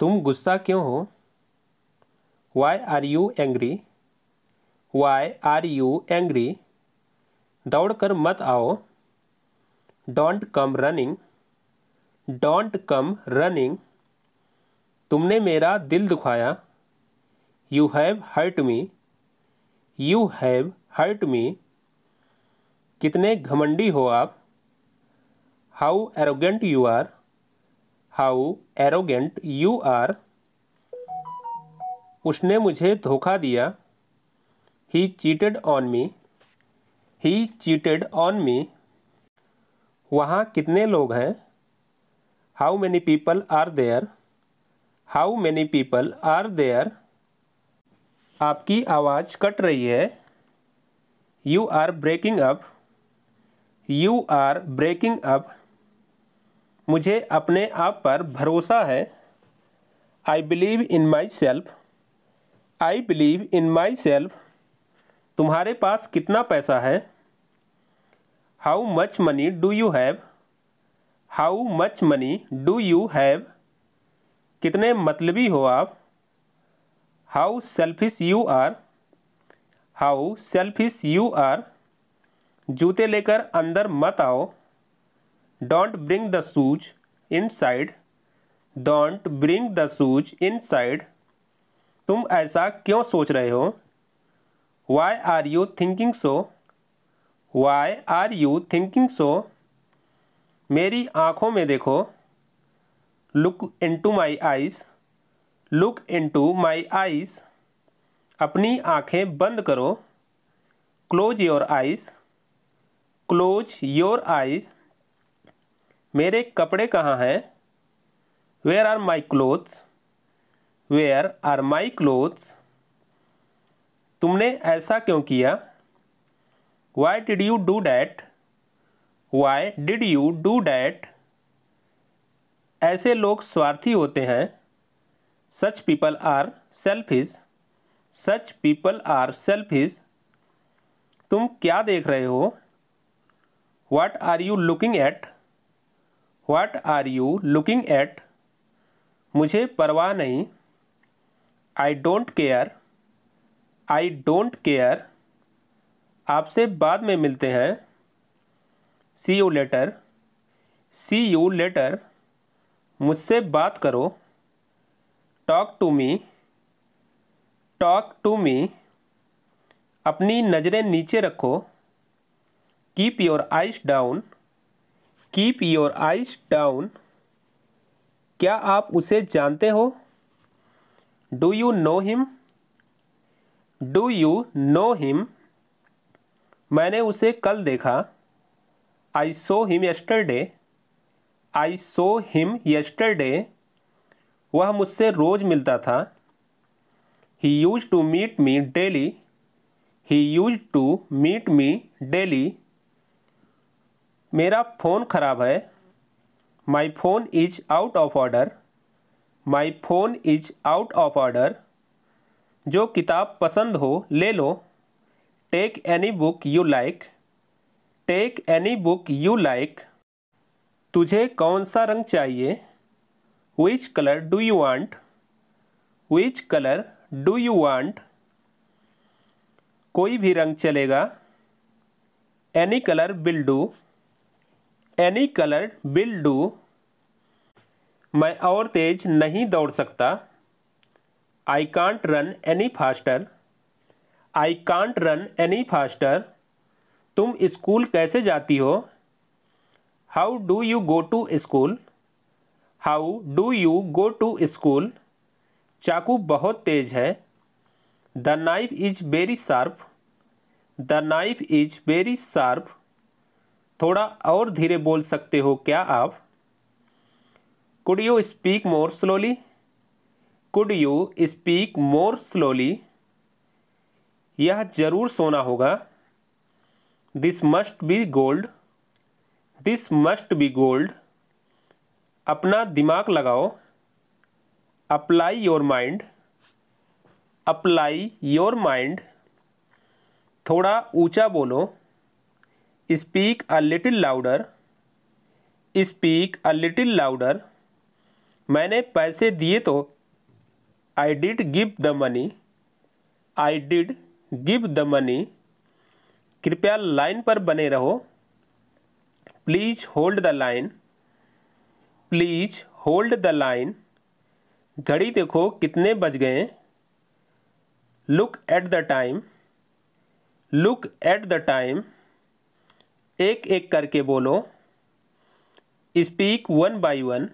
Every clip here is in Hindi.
तुम गुस्सा क्यों हो why are you angry why are you angry दौड़ कर मत आओ don't come running don't come running तुमने मेरा दिल दुखाया you have hurt me you have hurt me कितने घमंडी हो आप how arrogant you are how arrogant you are उसने मुझे धोखा दिया he cheated on me he cheated on me वहाँ कितने लोग हैं how many people are there how many people are there आपकी आवाज़ कट रही है you are breaking up you are breaking up मुझे अपने आप पर भरोसा है I believe in myself I believe in myself तुम्हारे पास कितना पैसा है how much money do you have how much money do you have कितने मतलबी हो आप how selfish you are how selfish you are जूते लेकर अंदर मत आओ don't bring the shoes in side don't bring the shoes inside तुम ऐसा क्यों सोच रहे हो why are you thinking so why are you thinking so मेरी आँखों में देखो look into my eyes look into my eyes अपनी आँखें बंद करो close your eyes close your eyes मेरे कपड़े कहाँ हैं where are my clothes where are my clothes तुमने ऐसा क्यों किया why did you do that why did you do that ऐसे लोग स्वार्थी होते हैं such people are selfish such people are selfish तुम क्या देख रहे हो what are you looking at what are you looking at मुझे परवाह नहीं I don't care I don't care आपसे बाद में मिलते हैं see you later see you later मुझसे बात करो talk to me talk to me अपनी नज़रें नीचे रखो keep your eyes down keep your eyes down क्या आप उसे जानते हो do you know him do you know him मैंने उसे कल देखा I saw him yesterday I saw him yesterday वह मुझसे रोज़ मिलता था he used to meet me daily he used to meet me daily मेरा फ़ोन ख़राब है my phone is out of order my phone is out of order जो किताब पसंद हो ले लो take any book you like take any book you like तुझे कौन सा रंग चाहिए which colour do you want which colour do you want कोई भी रंग चलेगा any colour will do any colour will do मैं और तेज नहीं दौड़ सकता I can't run any faster I can't run any faster तुम स्कूल कैसे जाती हो how do you go to school how do you go to school चाकू बहुत तेज है the knife is very sharp the knife is very sharp थोड़ा और धीरे बोल सकते हो क्या आप could you speak more slowly could you speak more slowly यह जरूर सोना होगा this must be gold this must be gold अपना दिमाग लगाओ apply your mind apply your mind थोड़ा ऊंचा बोलो speak a little louder speak a little louder मैंने पैसे दिए तो I did give the money I did give the money कृपया लाइन पर बने रहो please hold the line please hold the line घड़ी देखो कितने बज गए look at the time look at the time एक एक करके बोलो speak one by one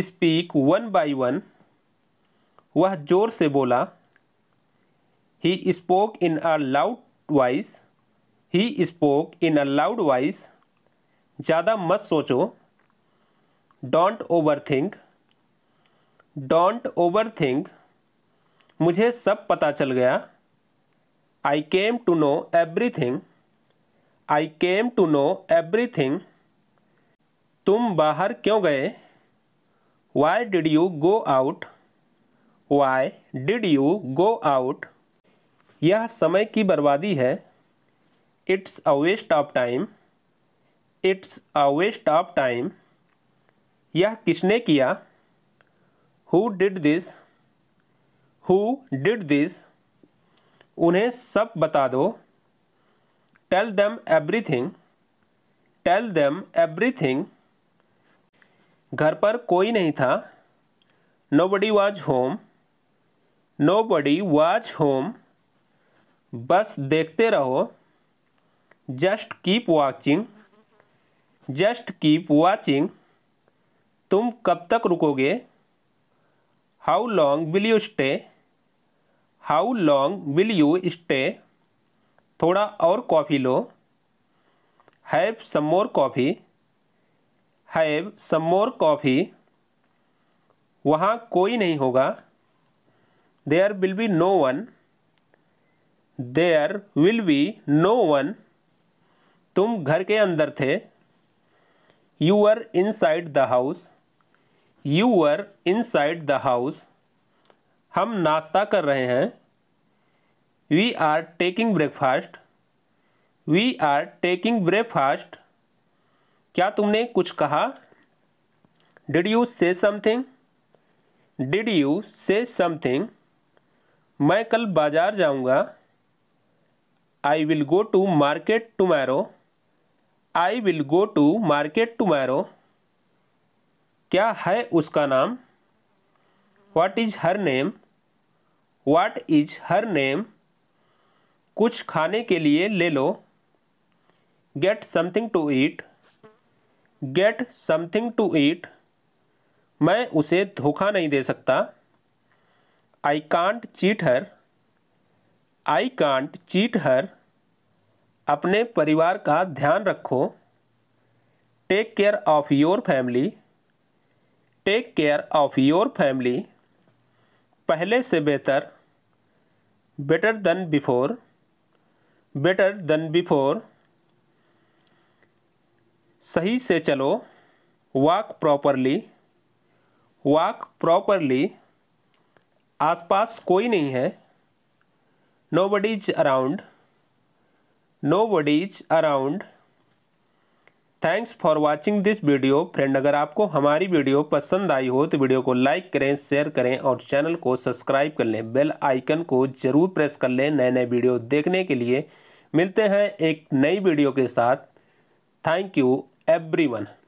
speak one by one वह जोर से बोला he spoke in a loud voice he spoke in a loud voice ज़्यादा मत सोचो don't overthink don't overthink मुझे सब पता चल गया I came to know everything I came to know everything तुम बाहर क्यों गए why did you go out why did you go out यह समय की बर्बादी है it's a waste of time it's a waste of time यह किसने किया who did this who did this उन्हें सब बता दो tell them everything tell them everything घर पर कोई नहीं था nobody was home nobody was home बस देखते रहो just keep watching just keep watching तुम कब तक रुकोगे how long will you stay how long will you stay थोड़ा और कॉफ़ी लो have some more coffee have some more coffee वहाँ कोई नहीं होगा there will be no one there will be no one तुम घर के अंदर थे you are inside the house you are inside the house हम नाश्ता कर रहे हैं we are taking breakfast we are taking breakfast क्या तुमने कुछ कहा did you say something did you say something मैं कल बाज़ार जाऊंगा I will go to market tomorrow I will go to market tomorrow क्या है उसका नाम what is her name what is her name कुछ खाने के लिए ले लो get something to eat get something to eat मैं उसे धोखा नहीं दे सकता I can't cheat her I can't cheat her अपने परिवार का ध्यान रखो take care of your family take care of your family पहले से बेहतर better than before better than before सही से चलो वॉक प्रॉपरली वॉक प्रॉपरली आसपास कोई नहीं है nobody is around nobody is around thanks for watching this video friend अगर आपको हमारी वीडियो पसंद आई हो तो वीडियो को लाइक करें शेयर करें और चैनल को सब्सक्राइब कर लें बेल आइकन को ज़रूर प्रेस कर लें नए नए वीडियो देखने के लिए मिलते हैं एक नई वीडियो के साथ थैंक यू एवरीवन